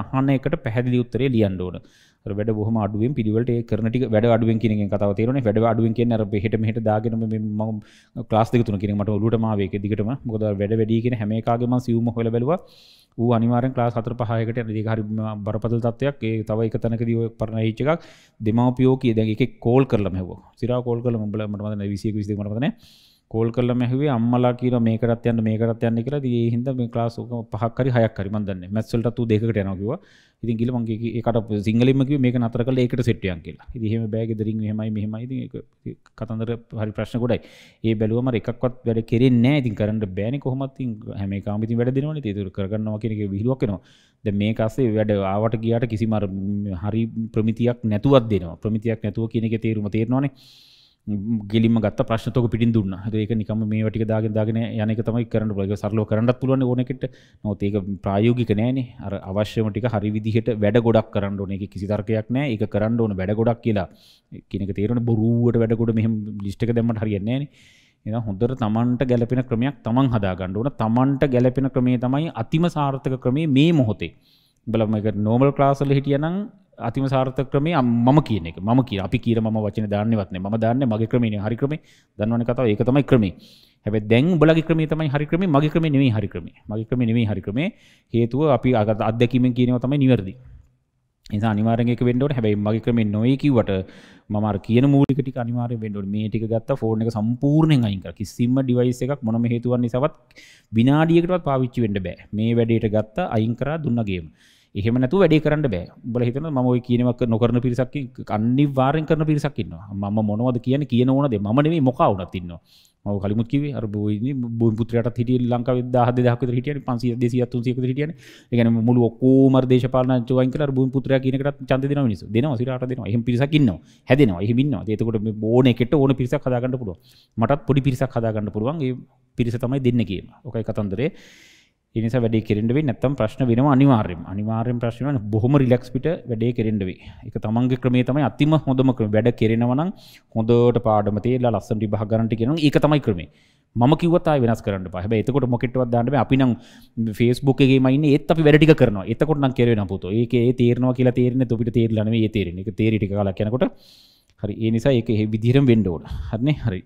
අහන එකට පැහැදිලි උත්තරේ ලියන්න ඕන. අර වැඩ බොහොම අඩුවෙන් පිළිවෙලට ඒ කරන ටික වැඩ අඩුවෙන් කියන එකෙන් කතාව තේරෙන්නේ. වැඩ අඩුවෙන් කියන්නේ අර මෙහෙට මෙහෙට දාගෙන මම ක්ලාස් දෙක තුන කියන එක මට ඔලුවටම ආවේ ඒක දිගටම. මොකද අර වැඩ වැඩි කියන හැම එකාගේම මම සියුම්ම හොයලා බැලුවා. ඌ අනිවාරෙන් ලාස් හතර පහයකට දෙක හරි බරපතල තත්වයක් ඒ තවයි තැනකද පරණ හිච්ච එකක් දෙමවපියෝ කිය දැ එක කෝල් කරලම හව සිරා කෝල් කල මබල මටමතන විසිය විසිමටතන කෝල් කරලා මැහුවේ අම්මලා කියනවා මේකටත් යන්න මේකටත් යන්න කියලා. ඉතින් ඒ හින්දා මේ ක්ලාස් ඔක පහක් හරි හයක් හරි මන් දන්නේ. මැත්ස් වලටත් උ දෙකකට යනවා කිව්වා. ඉතින් ගිහලා මං කිව්වා ඒකට සිංහලින්ම කිව්වේ මේක නතර කරලා ඒකට සෙට් වෙයන් කියලා. ඉතින් එහෙම බෑ ගෙදරින් මෙහෙමයි මෙහෙමයි. ඉතින් ඒක කතන්දර හරි ප්‍රශ්න ගොඩයි. ඒ බැලුවම අර එකක්වත් වැඩ කෙරෙන්නේ නැහැ. ඉතින් කරන්න බෑනේ කොහොමත් ඉතින් හැම එකම ඉතින් වැඩ දෙනවනේ. ඉතින් ඒක කරගන්නවා කියන එක විහිළුවක් වෙනවා. දැන් මේක අස්සේ වැඩ ආවට ගියාට කිසිම හරි ප්‍රමිතියක් නැතුවක් දෙනවා. ප්‍රමිතියක් නැතුව කියන එකේ තේරුම තේරෙනවානේ. ගෙලිම ගත් ප්‍රශ්නතක පිටි දුන්න ඒක නිකම මේ වැටි දාග දාගෙන යනක තමයි කරන්න ලග සරලෝ කරන්නත් පුළුවන් ඕනෙකට නොතඒක ප්‍රායෝගික නෑනේ අර අවශ්‍යමටික හරි විදිහට වැඩ ගොඩක් කරන්න ඕන එක කිසි තර්කයක් නෑ එක කරන්න ඕන වැඩ ගොඩක් කියලා කෙනෙක තේරන බොරුවට වැඩකොට මෙහම ලිස්්ක දෙමට හරිියන්නේ එ හොඳර තමන්ට ගැලපෙන ක්‍රමයක් තමන් හදාගන්න ඕන තමන්ට ගැලපෙන ක්‍රමේ තමයි අතිම සාර්ථක ක්‍රමේ මේ මොහොතේ බලමක නෝමල් ලාසල හිටියනම් අතිම සාර්ථක ක්‍රමේ මම කියන එක මම කිය අපි කියර ම වචන දන්නවත්න ම දන්න මගේ ක්‍රමේ හරි ක්‍රමේ දන්නවන කතාව ඒක තමයි ක්‍රමේ හැබ දැන් බලග ක්‍රමේ තමයි හරි ක්‍රමේ මගේ ක්‍රම නෙවේ හරි ක්‍රමේ මගේ ක්‍රම නෙවේ හරි ක්‍රමේ හේතුව අපි අගත අත්දැකීම කියනව තමයි නිවැරදි නිසා අනිවාරෙක වෙන්ඩට හැබයි මගේ ක්‍රමේ නොයකිවට මර කියන මූලිකට අනිවාර වෙන්ඩට මේ ටික ගත්ත ෆෝර්න එක සම්පූර්ණයෙන් අයික කිසිම ඩිවයිස එකක් මොනම හේතුවන් නිසාවත් විනාඩියකටවත් පාවිච්චි වෙන්ඩ බෑ මේ වැඩේට ගත්ත අයිංකර දුන්නගේම එහෙම නැතු වැඩි කරන්න බෑ බල හිතන ම ඔයි කියනවක් නොකරන පිරිසක් කන්නි වාරෙන් කරන පිරිසක්කින්නවා ම මොනවද කියන කියන ඕනද මනේ මොකවුන තින්න ම කලිමුත් කිව අර බුදුරට හිට ලංකා දහ දහක හිටිය පන්සි දෙසියත්තු සක හිටියන ගැන මුළු ඔක්කෝමර දේශපාල චෝයිකර බුන් පුතර කියනකට චන්ද දෙන නිස දෙන සිරට දෙන එහම පිරිසකින්න හැදෙනවා එහමින්න ඒතකොට බෝන එකට ඕන පිරිසක් හදාගන්න පුළුව මටත් පොඩි පිරිසක් හදාගන්න පුළුවන් පිරිස තමයි දෙන්න කියීම ඕකයි කතන්දරේ ඉනිස වැඩ කරෙන්ටවේ නැත්තම් ප්‍රශ්න වෙන අනිවාර්යම අනිවාර්යම ප්‍රශ්න බොහොම රිලක්ස් පිට වැඩේ කරෙන්ටවේ එක තමන්ගේ ක්‍රමේ තමයි අතිම හොඳම ක්‍රම වැඩ කෙරෙනවනම් හොඳට පාඩම තේලා ලස්සන විභාග ගන්නට කියනවා ඒක තමයි ක්‍රමේ මම කිව්වත් ආයෙ වෙනස් කරන්න එපා හැබැයි එතකොට මොකෙට්ටවත් දාන්න බෑ අපි නම් Facebook එකේම ඉන්නේ ඒත් අපි වැඩ ටික කරනවා එතකොට නම් කෙරේ වෙන පුතෝ ඒකේ ඒ තේරෙනවා කියලා තේරෙන්නේ අපිට තේරිලා නෙමෙයි ඒ තේරෙන්නේ ඒක තේරි ටික කාලක් යනකොට හරි ඒ නිසා ඒක ඒ විදිහටම වෙන්න ඕන හරිනේ හරි